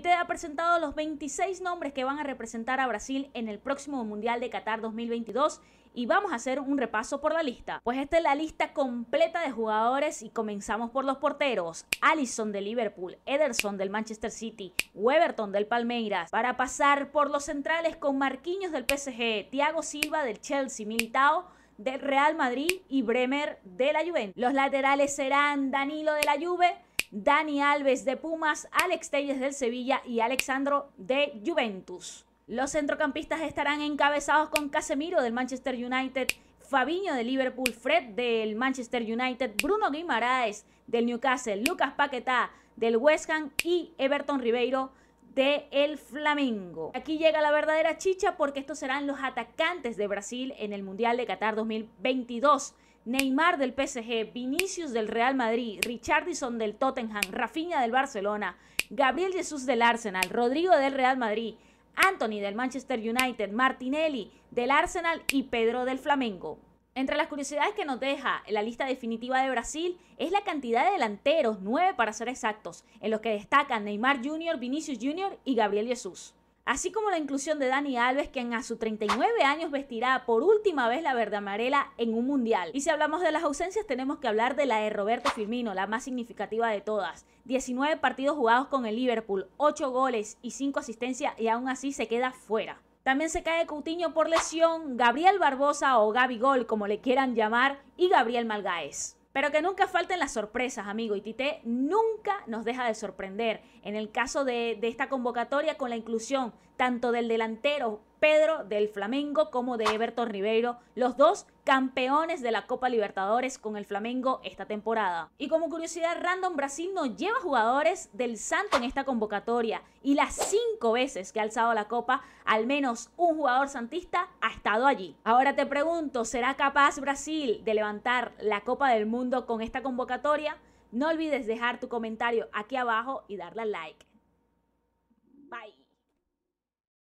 te ha presentado los 26 nombres que van a representar a Brasil en el próximo Mundial de Qatar 2022 y vamos a hacer un repaso por la lista. Pues esta es la lista completa de jugadores y comenzamos por los porteros. Allison de Liverpool, Ederson del Manchester City, Weberton del Palmeiras. Para pasar por los centrales con Marquinhos del PSG, Thiago Silva del Chelsea, Militao del Real Madrid y Bremer de la Juventus. Los laterales serán Danilo de la Juve, Dani Alves de Pumas, Alex Telles del Sevilla y Alexandro de Juventus. Los centrocampistas estarán encabezados con Casemiro del Manchester United, Fabinho de Liverpool, Fred del Manchester United, Bruno Guimaraes del Newcastle, Lucas Paquetá del West Ham y Everton Ribeiro del Flamengo. Aquí llega la verdadera chicha porque estos serán los atacantes de Brasil en el Mundial de Qatar 2022. Neymar del PSG, Vinicius del Real Madrid, Richardson del Tottenham, Rafinha del Barcelona, Gabriel Jesús del Arsenal, Rodrigo del Real Madrid, Anthony del Manchester United, Martinelli del Arsenal y Pedro del Flamengo. Entre las curiosidades que nos deja la lista definitiva de Brasil es la cantidad de delanteros, nueve para ser exactos, en los que destacan Neymar Jr., Vinicius Jr. y Gabriel Jesús así como la inclusión de Dani Alves, quien a sus 39 años vestirá por última vez la verde amarela en un mundial. Y si hablamos de las ausencias, tenemos que hablar de la de Roberto Firmino, la más significativa de todas. 19 partidos jugados con el Liverpool, 8 goles y 5 asistencias y aún así se queda fuera. También se cae Coutinho por lesión, Gabriel Barbosa o Gaby Gol, como le quieran llamar, y Gabriel Malgaes. Pero que nunca falten las sorpresas, amigo. Y Tite nunca nos deja de sorprender. En el caso de, de esta convocatoria, con la inclusión tanto del delantero Pedro del Flamengo como de Everton Ribeiro, los dos campeones de la Copa Libertadores con el Flamengo esta temporada. Y como curiosidad random, Brasil no lleva jugadores del Santo en esta convocatoria y las cinco veces que ha alzado la Copa, al menos un jugador santista ha estado allí. Ahora te pregunto, ¿será capaz Brasil de levantar la Copa del Mundo con esta convocatoria? No olvides dejar tu comentario aquí abajo y darle like. Bye.